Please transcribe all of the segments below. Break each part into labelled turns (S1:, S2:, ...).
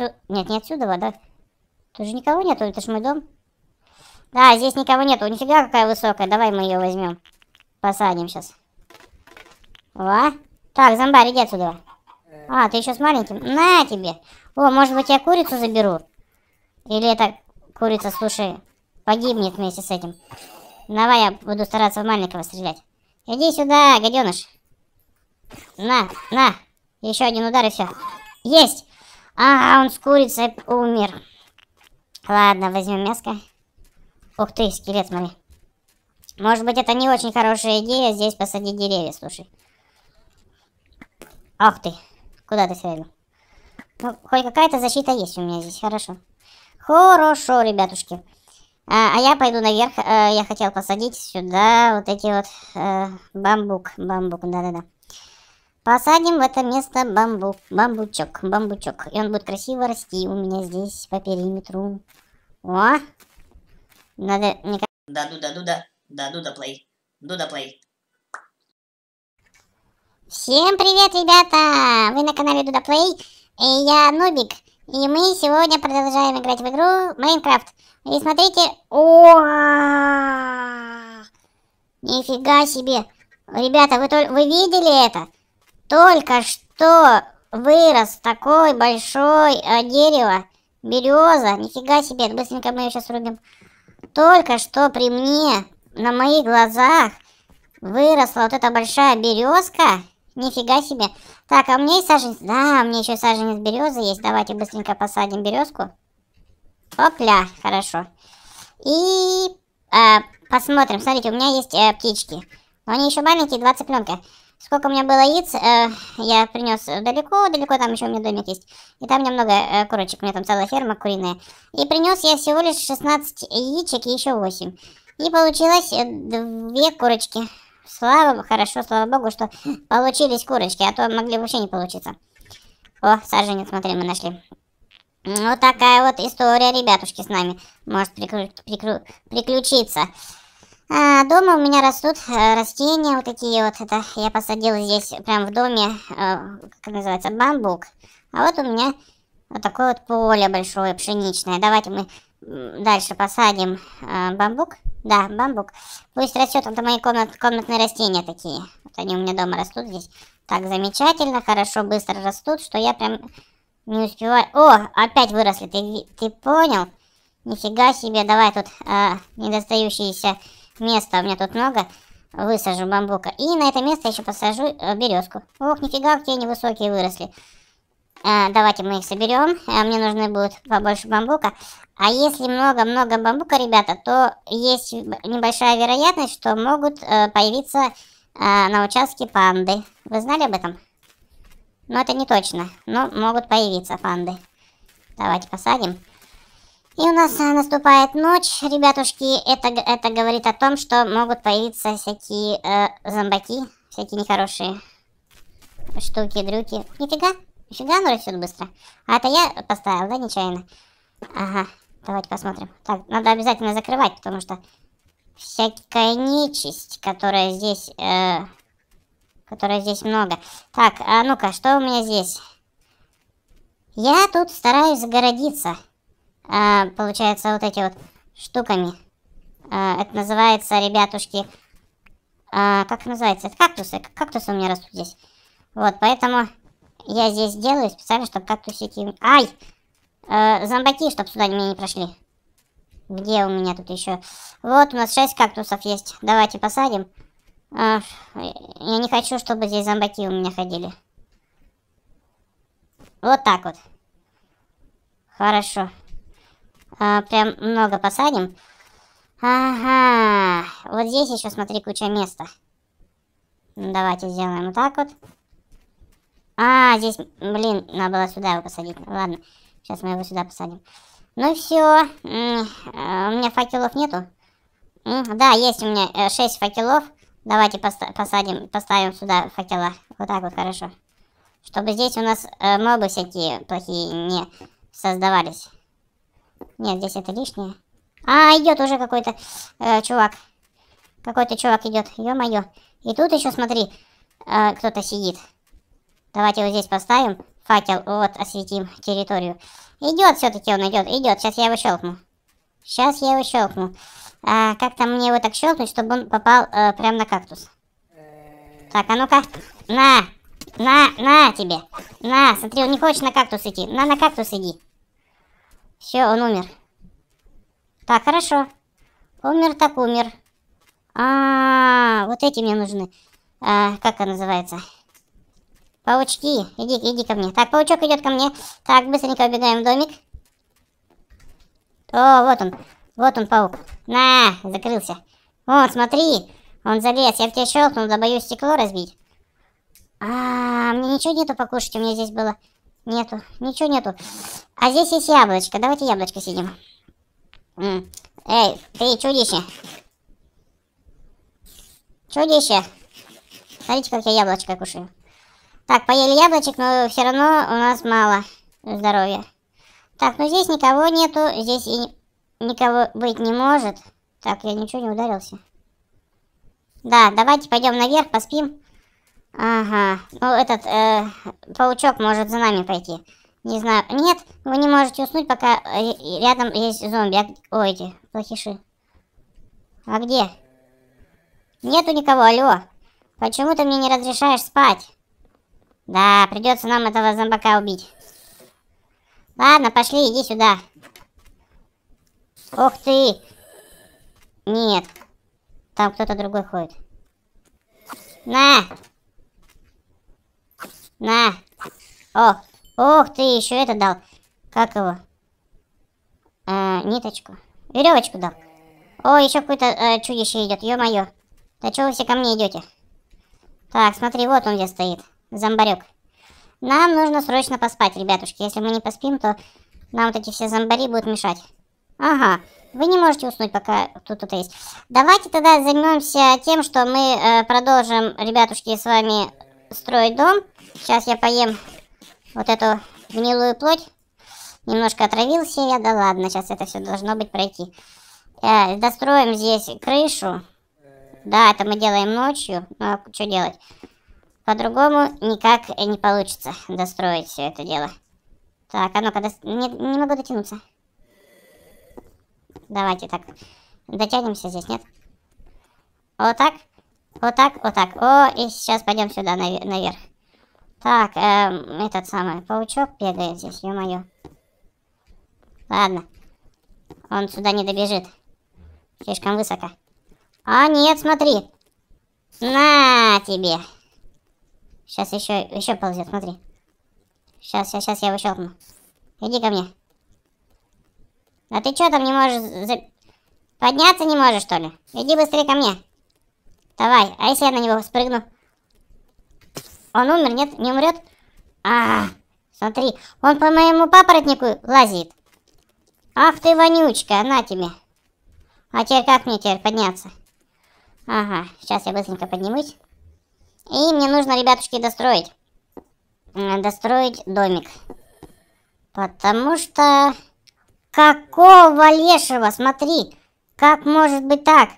S1: Отсюда... Нет, не отсюда вода. Тут же никого нету, это же мой дом. Да, здесь никого нету. Нифига какая высокая. Давай мы ее возьмем. Посадим сейчас. Во. Так, зомбарь, иди отсюда. А, ты еще с маленьким? На тебе. О, может быть я курицу заберу? Или эта курица, слушай, погибнет вместе с этим. Давай я буду стараться в маленького стрелять. Иди сюда, гаденыш. На, на. Еще один удар и все. Есть! А, он с курицей умер. Ладно, возьмем мяско. Ух ты, скелет, смотри. Может быть, это не очень хорошая идея здесь посадить деревья, слушай. Ах ты, куда ты стрелил? Ну, хоть какая-то защита есть у меня здесь, хорошо. Хорошо, ребятушки. А, а я пойду наверх, а, я хотел посадить сюда вот эти вот а, бамбук, бамбук, да-да-да. Посадим в это место бамбук, бамбучок, бамбучок. И он будет красиво расти у меня здесь по периметру. О! Надо... Да, дуда, дуда, да, дуда плей, дуда плей. Всем привет, ребята! Вы на канале Дуда Плей, и я Нубик. И мы сегодня продолжаем играть в игру Майнкрафт. И смотрите... О! Нифига себе! Ребята, вы, только... вы видели это? Только что вырос такой большой э, дерево, береза, нифига себе, быстренько мы ее сейчас рубим. Только что при мне, на моих глазах, выросла вот эта большая березка, нифига себе. Так, а у меня есть саженец? Да, у меня еще саженец березы есть, давайте быстренько посадим березку. Опля, хорошо. И э, посмотрим, смотрите, у меня есть э, птички. Но они еще маленькие, два цыпленка. Сколько у меня было яиц, э, я принес э, далеко-далеко, там еще у меня домик есть. И там немного э, курочек, у меня там целая ферма куриная. И принес я всего лишь 16 яичек и еще 8. И получилось э, две курочки. Слава, хорошо, слава богу, что получились курочки, а то могли вообще не получиться. О, саженец, смотри, мы нашли. Вот такая вот история, ребятушки, с нами может приклю... Приклю... приключиться. А дома у меня растут э, растения вот такие вот. Это я посадил здесь прям в доме, э, как называется, бамбук. А вот у меня вот такое вот поле большое, пшеничное. Давайте мы дальше посадим э, бамбук. Да, бамбук. Пусть растет, это мои комнат, комнатные растения такие. Вот они у меня дома растут здесь. Так, замечательно, хорошо, быстро растут, что я прям не успеваю. О, опять выросли, ты, ты понял? Нифига себе, давай тут э, недостающиеся места у меня тут много, высажу бамбука. И на это место еще посажу э, березку. Ох, нифига, какие они высокие выросли. А, давайте мы их соберем. А, мне нужны будут побольше бамбука. А если много-много бамбука, ребята, то есть небольшая вероятность, что могут э, появиться э, на участке панды. Вы знали об этом? Но это не точно. Но могут появиться панды. Давайте посадим. И у нас э, наступает ночь, ребятушки. Это, это говорит о том, что могут появиться всякие э, зомбаки, всякие нехорошие штуки, дрюки. Нифига, нифига оно ну, растет быстро. А это я поставил, да, нечаянно? Ага, давайте посмотрим. Так, надо обязательно закрывать, потому что всякая нечисть, которая здесь, э, которая здесь много. Так, а ну-ка, что у меня здесь? Я тут стараюсь загородиться. А, получается, вот эти вот штуками. А, это называется, ребятушки, а, как называется? Это кактусы. Кактусы у меня растут здесь. Вот, поэтому я здесь делаю специально, чтобы кактусики... Ай! зомбаки, чтобы сюда меня не прошли. Где у меня тут еще? Вот, у нас 6 кактусов есть. Давайте посадим. я не хочу, чтобы здесь зомбаки у меня ходили. Вот так вот. Хорошо а, прям много посадим. Ага, вот здесь еще, смотри, куча места. Ну, давайте сделаем вот так вот. А, здесь, блин, надо было сюда его посадить. Ладно, сейчас мы его сюда посадим. Ну все, э, у меня факелов нету. Да, есть у меня 6 э, факелов. Давайте посадим, поставим сюда факела. Вот так вот хорошо. Чтобы здесь у нас э, мобы всякие плохие не создавались. Нет, здесь это лишнее. А, идет уже какой-то э, чувак. Какой-то чувак идет. Ё-моё. И тут еще, смотри, э, кто-то сидит. Давайте его здесь поставим. Факел. Вот, осветим территорию. Идет все-таки он идет. Идет. Сейчас я его щелкну. Сейчас я его щелкну. А, как-то мне его так щелкнуть, чтобы он попал э, прям на кактус. Так, а ну-ка. На! На, на тебе. На, смотри, он не хочет на кактус идти. На, на кактус иди. Все, он умер. Так, хорошо. Умер так умер. А, -а, -а вот эти мне нужны. А, как это называется? Паучки, иди, иди ко мне. Так, паучок идет ко мне. Так, быстренько убегаем в домик. О, вот он. Вот он, паук. На, закрылся. О, смотри. Он залез. Я в тебя щелкнул, да боюсь стекло разбить. А, -а, -а мне ничего нету покушать, у меня здесь было. Нету, ничего нету. А здесь есть яблочко, давайте яблочко съедим. Эй, ты, чудище. Чудище. Смотрите, как я яблочко кушаю. Так, поели яблочек, но все равно у нас мало здоровья. Так, ну здесь никого нету, здесь и никого быть не может. Так, я ничего не ударился. Да, давайте пойдем наверх, поспим. Ага. Ну, этот, э, паучок может за нами пойти. Не знаю. Нет, вы не можете уснуть, пока э, рядом есть зомби. А... Ой, эти плохиши. А где? Нету никого, алло. Почему ты мне не разрешаешь спать? Да, придется нам этого зомбака убить. Ладно, пошли, иди сюда. Ух ты! Нет. Там кто-то другой ходит. На! На. О, ох ты, еще это дал. Как его? А, ниточку. Веревочку дал. О, еще какое-то а, чудище идет, ё-моё. Да чего вы все ко мне идете? Так, смотри, вот он где стоит. Зомбарек. Нам нужно срочно поспать, ребятушки. Если мы не поспим, то нам вот эти все зомбари будут мешать. Ага. Вы не можете уснуть, пока тут кто-то есть. Давайте тогда займемся тем, что мы э, продолжим, ребятушки, с вами строить дом. Сейчас я поем вот эту гнилую плоть. Немножко отравился я, да ладно, сейчас это все должно быть пройти. Э, достроим здесь крышу. Да, это мы делаем ночью, но что делать? По-другому никак не получится достроить все это дело. Так, а ну-ка, до... не, не могу дотянуться. Давайте так. Дотянемся здесь, нет? Вот так? Вот так, вот так. О, и сейчас пойдем сюда, навер наверх. Так, эм, этот самый паучок бегает здесь, ё-моё. Ладно. Он сюда не добежит. Слишком высоко. А, нет, смотри. На тебе. Сейчас еще, еще ползет, смотри. Сейчас, сейчас, сейчас я его щелкну. Иди ко мне. А ты что там не можешь... За... Подняться не можешь, что ли? Иди быстрее ко мне. Давай, а если я на него спрыгну? Он умер, нет? Не умрет? А, смотри, он по моему папоротнику лазит. Ах ты вонючка, на тебе. А теперь как мне теперь подняться? Ага, сейчас я быстренько поднимусь. И мне нужно, ребятушки, достроить. Достроить домик. Потому что... Какого лешего, смотри. Как может быть так?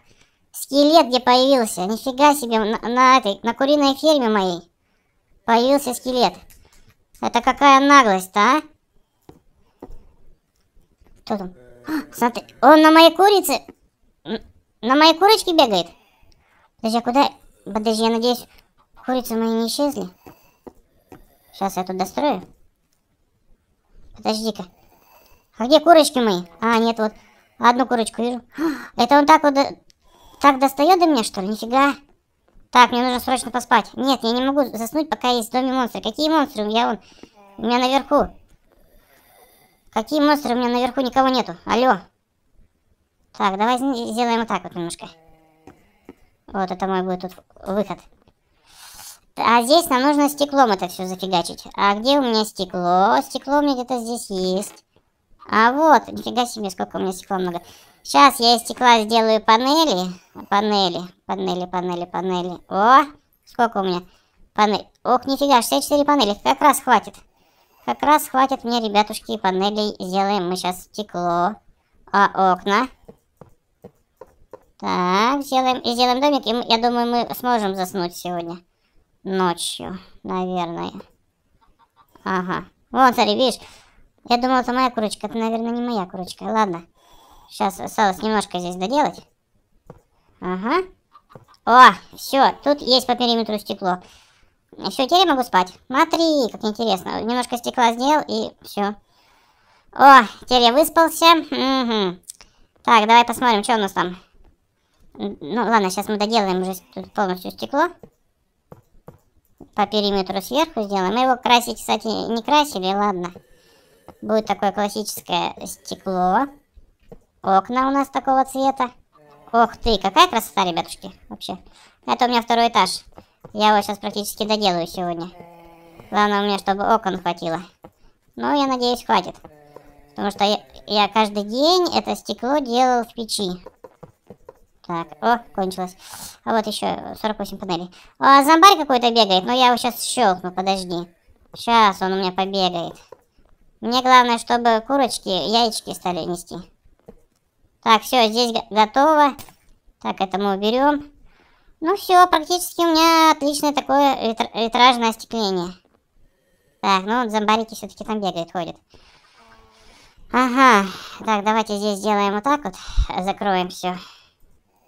S1: Скелет где появился? Нифига себе, на, на этой, на куриной ферме моей появился скелет. Это какая наглость-то, а? Кто там? А, смотри, он на моей курице, на моей курочке бегает. Подожди, а куда? Подожди, я надеюсь, курицы мои не исчезли. Сейчас я тут дострою. Подожди-ка. А где курочки мои? А, нет, вот. Одну курочку вижу. А, это он так вот э, так достает до меня, что ли? Нифига. Так, мне нужно срочно поспать. Нет, я не могу заснуть, пока есть в доме монстры. Какие монстры? Я вон... У меня наверху. Какие монстры? У меня наверху никого нету. Алло. Так, давай сделаем вот так вот немножко. Вот это мой будет тут выход. А здесь нам нужно стеклом это все зафигачить. А где у меня стекло? Стекло у меня где-то здесь есть. А вот, нифига себе, сколько у меня стекла много. Сейчас я из стекла сделаю панели. Панели, панели, панели, панели. О, сколько у меня панелей! Ох, нифига, 64 панели. Как раз хватит. Как раз хватит мне, ребятушки, панелей. Сделаем мы сейчас стекло. А окна? Так, сделаем, и сделаем домик. И, я думаю, мы сможем заснуть сегодня. Ночью, наверное. Ага. Вот, смотри, видишь? Я думала, это моя курочка. Это, наверное, не моя курочка. Ладно. Сейчас осталось немножко здесь доделать. Ага. О, все, тут есть по периметру стекло. Все, теперь я могу спать. Смотри, как интересно. Немножко стекла сделал и все. О, теперь я выспался. Угу. Так, давай посмотрим, что у нас там. Ну ладно, сейчас мы доделаем уже тут полностью стекло. По периметру сверху сделаем. Мы его красить, кстати, не красили, ладно. Будет такое классическое стекло. Окна у нас такого цвета. Ох ты, какая красота, ребятушки, вообще. Это у меня второй этаж. Я его сейчас практически доделаю сегодня. Главное у меня, чтобы окон хватило. Ну, я надеюсь, хватит. Потому что я, я каждый день это стекло делал в печи. Так, о, кончилось. А вот еще 48 панелей. А, зомбарь какой-то бегает, но я его сейчас щелкну, подожди. Сейчас он у меня побегает. Мне главное, чтобы курочки яички стали нести. Так, все, здесь готово. Так, это мы уберем. Ну все, практически у меня отличное такое витражное остекление. Так, ну зомбарики все-таки там бегают, ходят. Ага, так, давайте здесь сделаем вот так вот. Закроем все.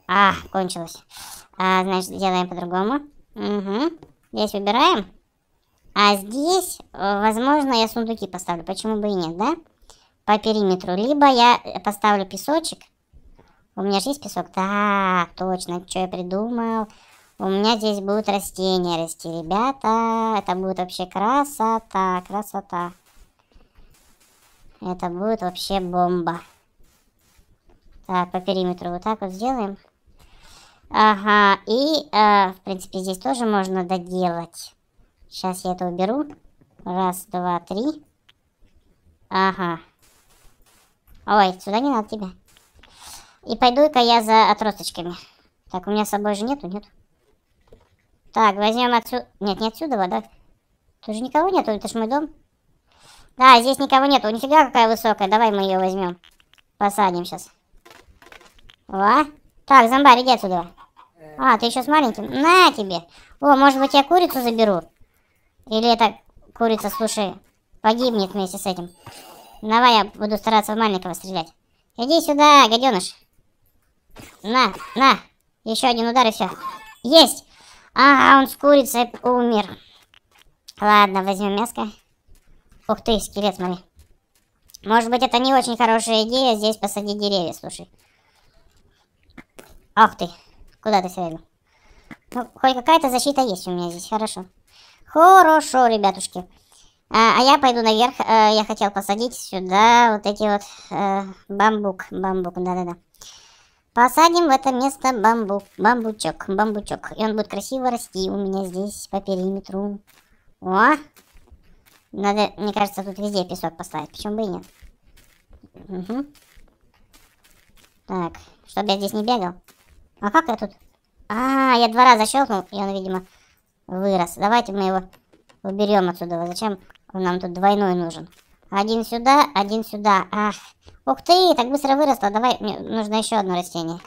S1: А, кончилось. А, значит, делаем по-другому. Угу. Здесь выбираем. А здесь, возможно, я сундуки поставлю. Почему бы и нет, да? по периметру. Либо я э, поставлю песочек. У меня же есть песок. Так, точно, что я придумал. У меня здесь будут растения расти, ребята. Это будет вообще красота, красота. Это будет вообще бомба. Так, по периметру вот так вот сделаем. Ага, и, э, в принципе, здесь тоже можно доделать. Сейчас я это уберу. Раз, два, три. Ага. Ой, сюда не надо тебя. И пойду-ка я за отросточками. Так, у меня с собой же нету, нет? Так, возьмем отсюда... Нет, не отсюда да? Тут же никого нету, это ж мой дом. Да, здесь никого нету. Нифига какая высокая. Давай мы ее возьмем. Посадим сейчас. Во. Так, зомбарь, иди отсюда. А, ты еще с маленьким? На тебе. О, может быть я курицу заберу? Или эта курица, слушай, погибнет вместе с этим. Давай я буду стараться в маленького стрелять. Иди сюда, гаденыш. На, на. Еще один удар и все. Есть! А, он с курицей умер. Ладно, возьмем мяско. Ух ты, скелет, смотри. Может быть, это не очень хорошая идея здесь посадить деревья, слушай. Ох ты, куда ты стрелил? Ну, хоть какая-то защита есть у меня здесь, хорошо. Хорошо, ребятушки. А, а, я пойду наверх. Э, я хотел посадить сюда вот эти вот э, бамбук. Бамбук, да-да-да. Посадим в это место бамбук, бамбучок, бамбучок. И он будет красиво расти у меня здесь по периметру. О! Надо, мне кажется, тут везде песок поставить. Почему бы и нет? Угу. Так, чтобы я здесь не бегал. А как я тут? А, я два раза щелкнул, и он, видимо, вырос. Давайте мы его уберем отсюда. Зачем нам тут двойной нужен. Один сюда, один сюда. Ах, ух ты, так быстро выросло. Давай, мне нужно еще одно растение.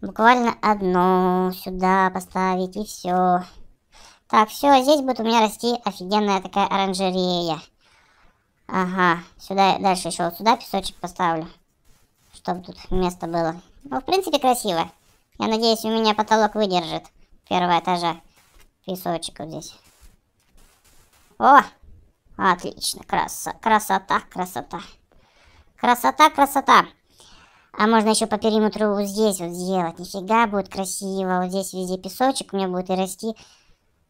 S1: Буквально одно сюда поставить и все. Так, все, здесь будет у меня расти офигенная такая оранжерея. Ага, сюда, дальше еще вот сюда песочек поставлю, чтобы тут место было. Ну, в принципе, красиво. Я надеюсь, у меня потолок выдержит первого этажа. Песочек вот здесь. О, Отлично, краса, красота, красота. Красота, красота. А можно еще по периметру вот здесь вот сделать. Нифига будет красиво. Вот здесь везде песочек. У меня будет и расти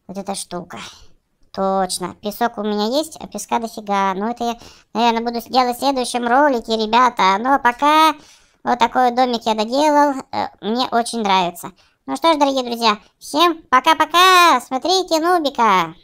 S1: вот эта штука. Точно. Песок у меня есть, а песка дофига. Но ну, это я, наверное, буду делать в следующем ролике, ребята. Но пока вот такой домик я доделал. Э, мне очень нравится. Ну что ж, дорогие друзья, всем пока-пока. Смотрите Нубика.